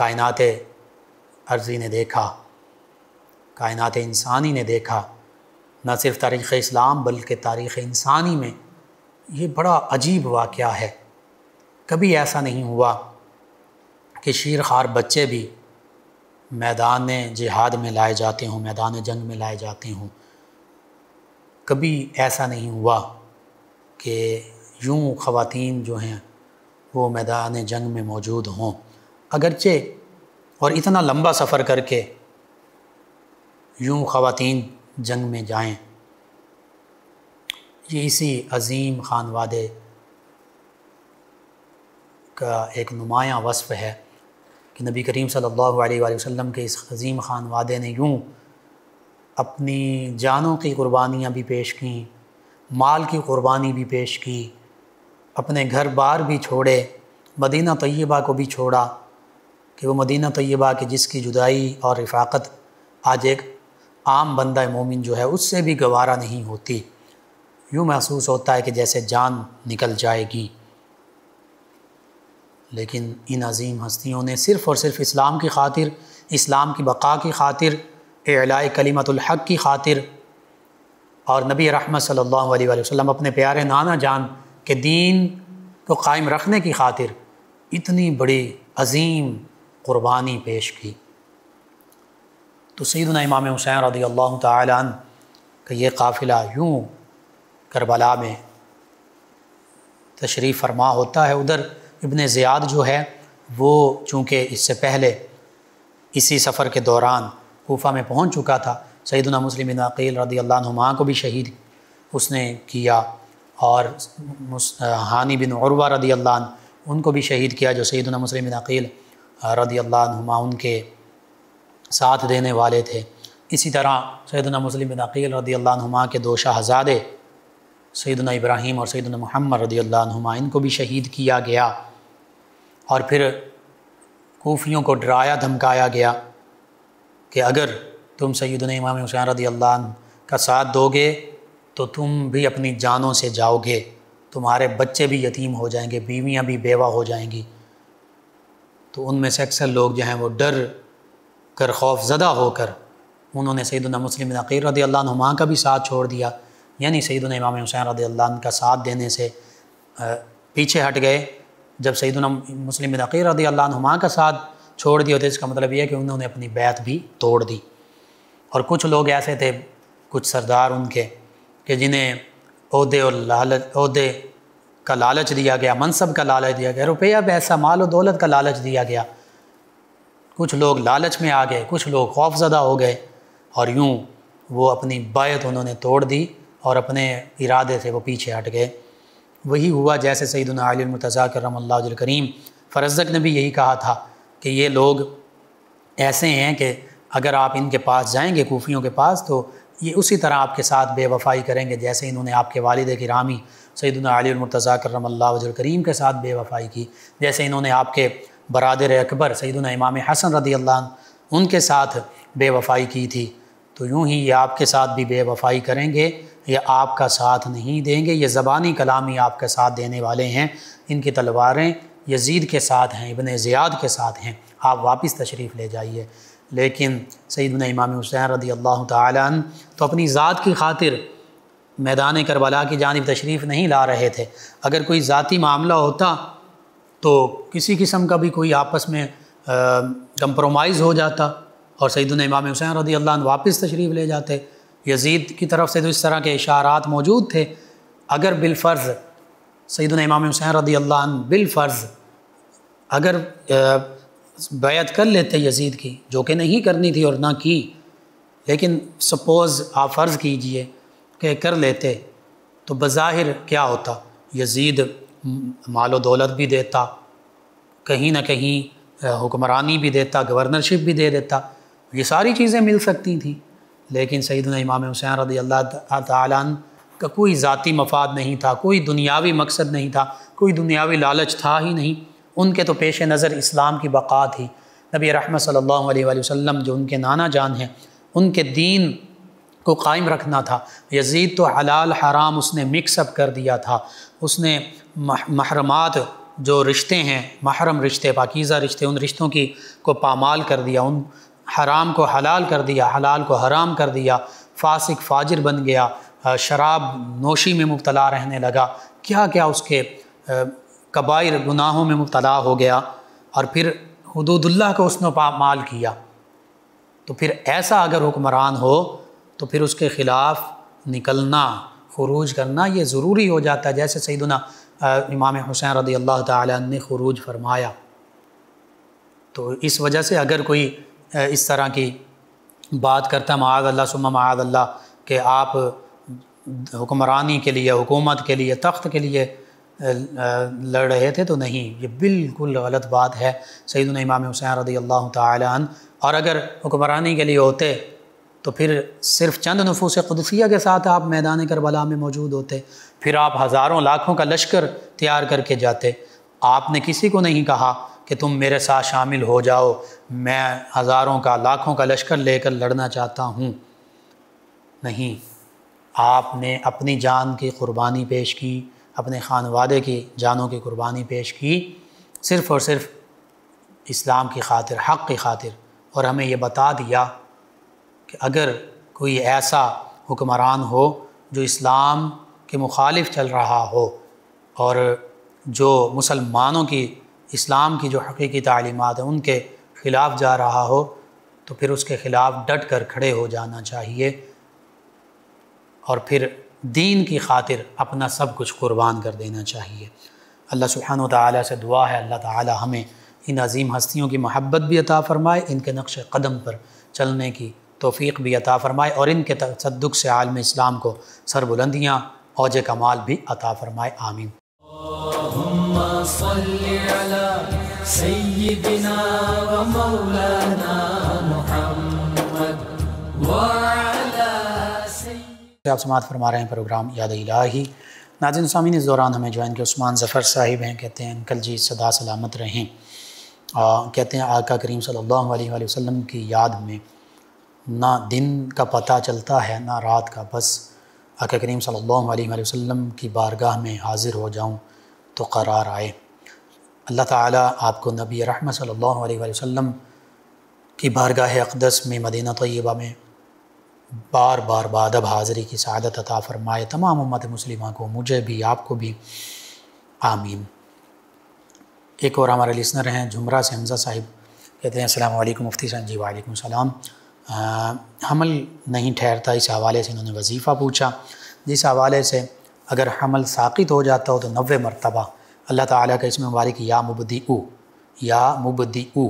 कायनात अर्जी ने देखा कायनात इंसानी ने देखा न सिर्फ तारीख़ इस्लाम बल्कि तारीख़ इंसानी में ये बड़ा अजीब वाक़ है कभी ऐसा नहीं हुआ कि शीर खार बच्चे भी मैदान जिहाद में लाए जाते हों मैदान जंग में लाए जाते हों कभी ऐसा नहीं हुआ कि यूँ ख़वातीन जो हैं वो मैदान जंग में मौजूद हों अगरचे और इतना लंबा सफ़र करके यूँ ख़वातीन जंग में जाएं ये इसी अजीम खान वादे का एक नुमाया वसफ़ है कि नबी करीम सल्लल्लाहु अलैहि वसल्लम के इस हज़ीम खान वादे ने यूँ अपनी जानों की कुर्बानियाँ भी पेश की माल की कुर्बानी भी पेश की अपने घर बार भी छोड़े मदीना तय्यबा को भी छोड़ा कि वो मदीना तय्यबा के जिसकी जुदाई और रफाकत आज एक आम बंदा मोमिन जो है उससे भी गवारा नहीं होती यूँ महसूस होता है कि जैसे जान निकल जाएगी लेकिन इन अजीम हस्तियों ने सिर्फ़ और सिर्फ इस्लाम की खातिर इस्लाम की बका की खातिर एलाय कलीमतुल्हक की खातिर और नबी रहमत सल्लल्लाहु अलैहि वसल्लम अपने प्यारे नाना जान के दीन को कायम रखने की खातिर इतनी बड़ी अजीम क़ुरबानी पेश की तो सैदना इमाम हुसैन रदी अल्लाह तन का ये काफ़िला यूँ करबला में तशरीफ़ फरमा होता है उधर इबन ज़ियाद जो है वो चूँकि इससे पहले इसी सफ़र के दौरान कोफ़ा में पहुँच चुका था सैदना मुस्लिम अकील रदी अल्लाह को भी शहीद उसने किया और हानि बिन औरवा रदी अल्लाह उनको भी शहीद किया जो सैदना मुस्लिम अकील रदी अल्लाह उनके साथ देने वाले थे इसी तरह सैदना मुस्लिम बिन अकील रदी अल्लाह के दो शाहजादे सैदना इब्राहिम और सैदना महम्मद रदी अल्लाह इनको भी शहीद किया गया और फिर कोफियों को डराया धमकाया गया कि अगर तुम सैदन इमाम हुसैन रदी अल्लाह का साथ दोगे तो तुम भी अपनी जानों से जाओगे तुम्हारे बच्चे भी यतीम हो जाएंगे बीवियां भी बेवा हो जाएंगी तो उनमें से अक्सर लोग जो हैं वो डर कर खौफ ज़दा होकर उन्होंने सैदना मुस्लिम नकीर रदी अल्लाह का भी साथ छोड़ दिया यानी सैदना इमाम हुसैन रदी अल्लाह का साथ देने से पीछे हट गए जब सईद मुस्लिम नक़ीर रदी अल्लाह का साथ छोड़ दिया तो इसका मतलब यह है कि उन्होंने अपनी बैत भी तोड़ दी और कुछ लोग ऐसे थे कुछ सरदार उनके कि जिन्हें अहदे और लालच अहदे का लालच दिया गया मनसब का लालच दिया गया रुपया पैसा माल और दौलत का लालच दिया गया कुछ लोग लालच में आ गए कुछ लोग खौफजदा हो गए और यूँ वो अपनी बायत उन्होंने तोड़ दी और अपने इरादे से वो पीछे हट गए वही हुआ जैसे सईदना आलमतज़ा करीम फ़रजक ने भी यही कहा था कि ये लोग ऐसे हैं कि अगर आप इनके पास जाएंगे कोफियों के पास तो ये उसी तरह आपके साथ बेवफाई करेंगे जैसे इन्होंने आपके वालद की रामी सईदना आलमतज़ा करम करीम के साथ बेवफाई की जैसे इन्होंने आपके बरदर अकबर सईदन इमाम हसन रदी अल्लाह उनके साथ बेवफाई की थी तो यूँ ही ये आपके साथ भी बेवफाई करेंगे ये आपका साथ नहीं देंगे ये ज़बानी कलाम ही आपका साथ देने वाले हैं इनकी तलवारें यजीद के साथ हैं इबन ज़ियाद के साथ हैं आप वापस तशरीफ़ ले जाइए लेकिन सैदन इमाम हुसैन रदी अल्लाह तन तो अपनी ज़ात की खातिर मैदान करबला की जानब तशरीफ़ नहीं ला रहे थे अगर कोई ज़ाती मामला होता तो किसी किस्म का भी कोई आपस में कंप्रोमाइज़ हो जाता और सैदन इमाम हुसैन रदी अल्लाह वापस तशरीफ़ ले जाते यजीद की तरफ से तो इस तरह के इशारात मौजूद थे अगर बिलफ़र्ज़ सैदन इमाम हुसैन रदी अल्लाह बिलफ़र्ज़ अगर बैत कर लेते यजीद की जो कि नहीं करनी थी और ना की लेकिन सपोज़ आप फ़र्ज़ कीजिए कि कर लेते तो बज़ाहिर क्या होता यजीद मालो दौलत भी देता कहीं ना कहीं हुक्मरानी भी देता गवर्नरशिप भी दे देता ये सारी चीज़ें मिल सकती थी लेकिन सईद इमाम हुसैन रदी अल्लाह त का कोई ज़ाती मफाद नहीं था कोई दुनियावी मकसद नहीं था कोई दुनियावी लालच था ही नहीं उनके तो पेश नज़र इस्लाम की बक़ा थी नबी रहमत सल्लल्लाहु अलैहि वसल्लम जो उनके नाना जान हैं उनके दीन को कायम रखना था यजीद तो हलाल हराम उसने मिक्सअप कर दिया था उसने महरमात जो रिश्ते हैं महरम रिश्ते पाकिज़ा रिश्ते उन रिश्तों की को पामाल कर दिया उन हराम को हलाल कर दिया हलाल को हराम कर दिया फासिक फाजिर बन गया शराब नोशी में मुबतला रहने लगा क्या क्या उसके कबाइर गुनाहों में मुबतला हो गया और फिर हदूदुल्ला को उसने पामाल किया तो फिर ऐसा अगर हुक्मरान हो तो फिर उसके ख़िलाफ़ निकलना खरूज करना ये ज़रूरी हो जाता है जैसे सईदना इमाम हुसैन रदी अल्लाह तरूज फरमाया तो इस वजह से अगर कोई इस तरह की बात करता माद अल्लाह सुम माद अल्लाह के आप हुक्मरानी के लिए हुकूमत के लिए तख्त के लिए लड़ रहे थे तो नहीं ये बिल्कुल गलत बात है सईदन इमाम हुसैन रदी अल्लाह तन और अगर हुक्मरानी के लिए होते तो फिर सिर्फ चंद नफूस खुदसिया के साथ आप मैदान करबला में मौजूद होते फिर आप हज़ारों लाखों का लश्कर तैयार करके जाते आपने किसी को नहीं कहा कि तुम मेरे साथ शामिल हो जाओ मैं हज़ारों का लाखों का लश्कर लेकर लड़ना चाहता हूँ नहीं आपने अपनी जान की कुर्बानी पेश की अपने खान वादे की जानों की कुर्बानी पेश की सिर्फ़ और सिर्फ इस्लाम की खातिर हक़ की खातिर और हमें यह बता दिया कि अगर कोई ऐसा हुक्मरान हो जो इस्लाम के मुखालिफ चल रहा हो और जो मुसलमानों की इस्लाम की जो हकीकी तालीमत है उनके ख़िलाफ़ जा रहा हो तो फिर उसके ख़िलाफ़ डट कर खड़े हो जाना चाहिए और फिर दीन की खातिर अपना सब कुछ कुर्बान कर देना चाहिए अल्लाह सुबहान ताली से दुआ है अल्लाह ताली हमें इन अजीम हस्तियों की महब्बत भी अता फ़रमाए इनके नक्श कदम पर चलने की तोफ़ी भी अता फ़रमाए और इनके तसदुक से आलम इस्लाम को सरबुलंदियाँ औज कमाल भी अता फ़रमाए आमीन على سيدنا ومولانا محمد وعلى आप समात फरमा रहे हैं प्रोग्राम याद इलाही नाजिन ने इस दौरान हमें जो किया उस्मान ज़फ़र साहिब हैं कहते हैं अंकल जी सदा सलामत रहें आ, कहते हैं आका करीम सल्लल्लाहु अलैहि वसल्लम की याद में ना दिन का पता चलता है ना रात का बस आका करीम सल्लल्लाहु अलैहि वसल्लम की बारगाह में हाज़िर हो जाऊं तो करार आए अल्लाह ताला आपको नबी रहमत सल्लल्लाहु अलैहि वसल्लम की बारगाह अकदस में मदीना तय्यबा में बार बार बादब हाज़री की शादत अता फ़रमाए तमाम उम्मत मुसलिमा को मुझे भी आपको भी आमीन एक और हमारे लिसनर हैं झुमरा से हमज़ा साहिब कहते हैं अल्लाम मुफ्ती साहब जी वालेकुम सलाम हमल नहीं ठहरता इस हवाले से इन्होंने वजीफ़ा पूछा जिस हवाले से अगर हमल साकित हो जाता हो तो नबे मरतबा अल्लाह ताला का इसमें मुबारक या मुबदी ऊ या मुबदी ऊ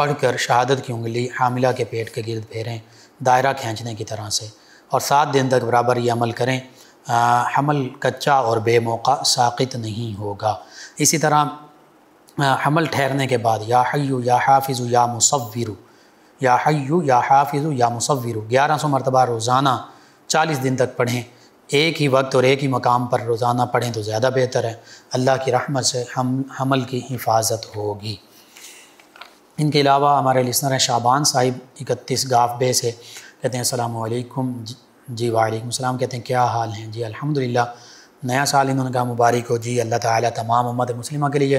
पढ़ कर शहादत की उंगली हामिला के पेट के गिरद फेरें दायरा खींचने की तरह से और सात दिन तक बराबर ये अमल करें आ, हमल कच्चा और बेमौका साकित नहीं होगा इसी तरह आ, हमल ठहरने के बाद या हयु या हाफिज़ या मुसविरु या हयु या हाफिज़ या मुसविर ग्यारह सौ मरतबा रोज़ाना चालीस दिन तक पढ़ें एक ही वक्त और एक ही मकाम पर रोज़ाना पढ़ें तो ज़्यादा बेहतर है अल्लाह की रहमत से हम हमल की हिफाजत होगी इनके अलावा हमारे लिसनर हैं शाबान साहिब इकतीस गाफ बे से कहते हैं अल्लाम जी वालेकुम सलाम कहते हैं क्या हाल हैं जी अल्हम्दुलिल्लाह नया साल इन्होंने कहा मुबारक हो जी अल्लाह ताला तमाम उम्मत मुस्लिमा के लिए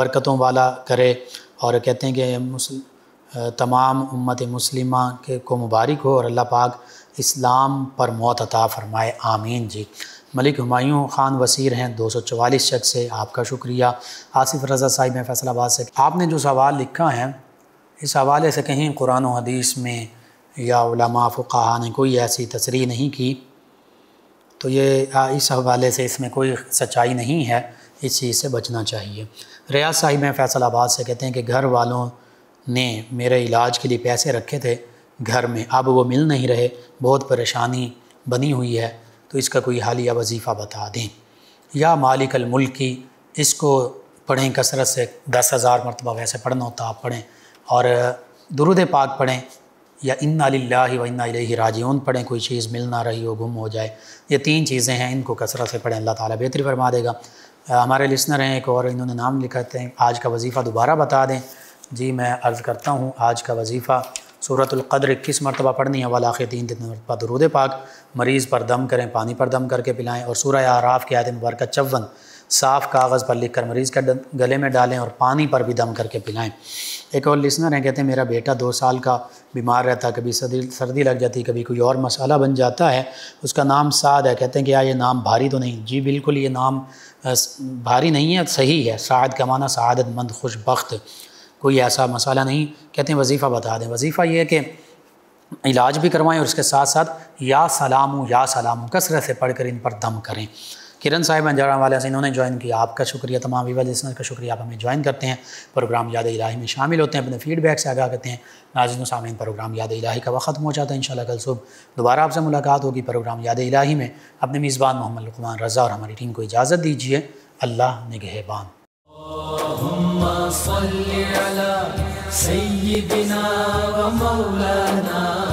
बरकतों वाला करे और कहते हैं कि तमाम उम्मत मुस्लिमा के को मुबारक हो और अल्लाह पाक इस्लाम पर मौत अता फ़रमाए आमीन जी मलिक हमायूं ख़ान वसीर हैं 244 शख्स से आपका शुक्रिया आसिफ रज़ा साहिब हैं फैसलाबाद से आपने जो सवाल लिखा है इस हवाले से कहीं कुरान हदीस में या फा ने कोई ऐसी तस्री नहीं की तो ये इस हवाले से इसमें कोई सच्चाई नहीं है इस चीज़ से बचना चाहिए रियाज साहिब हैं फैसलाबाद से कहते हैं कि घर वालों ने मेरे इलाज के लिए पैसे रखे थे घर में अब वो मिल नहीं रहे बहुत परेशानी बनी हुई है तो इसका कोई हालिया वजीफ़ा बता दें या मालिक अलमुल्क की इसको पढ़ें कसरत से दस हज़ार मरतबा वैसे पढ़ना होता आप पढ़ें और दुरुद पाक पढ़ें या इन्ना लाला व इन्ना राजीन पढ़ें कोई चीज़ मिल ना रही हो गुम हो जाए ये तीन चीज़ें हैं इनको कसरत से पढ़ें अल्लाह ताला बेहतरी फरमा देगा हमारे लिसनर हैं एक और इन्होंने नाम लिखा थे आज का वजीफ़ा दोबारा बता दें जी मैं अर्ज़ करता हूँ आज का वजीफ़ा अलकद्र इक्कीस मरतबा पढ़नी है वाला आखिर तीन दिन मरतबा दरूद पाक मरीज़ पर दम करें पानी पर दम करके पिलाएं और सूर्य आराफ़ की आयत मुबारक चवन साफ़ कागज़ पर लिख कर मरीज़ का गले में डालें और पानी पर भी दम करके पिलाएं एक और लिसनर हैं कहते हैं मेरा बेटा दो साल का बीमार रहता कभी सर्दी सर्दी लग जाती कभी कोई और मसाला बन जाता है उसका नाम साद है कहते हैं कि यार ये नाम भारी तो नहीं जी बिल्कुल ये नाम भारी नहीं है सही है साद का माना सदतमंद खुशबख्त कोई ऐसा मसाला नहीं कहते हैं वजीफ़ा बता दें वजीफ़ा ये है कि इलाज भी करवाएं और उसके साथ साथ या सलाम या सलाम कसरत से पढ़ कर इन पर दम करें किरण साहिब अंजारा वाले से इन्होंने ज्वाइन किया आपका शुक्रिया तमाम वीवा लिसनर का शुक्रिया आप हमें ज्वाइन करते हैं प्रोग्राम याद इलाही में शामिल होते हैं अपने फीडबैक से आगाह करते हैं नाजिन सामीन प्रोग्राम याद इलाही का वक्त हो जाता है इन कल सुबह दोबारा आपसे मुलाकात होगी प्रोग्राम याद इलाही में अपने मेज़बान मोहम्मद लकमान रज़ा और हमारी टीम को इजाज़त दीजिए अल्लाह निगहबान صل على سيدنا ومولانا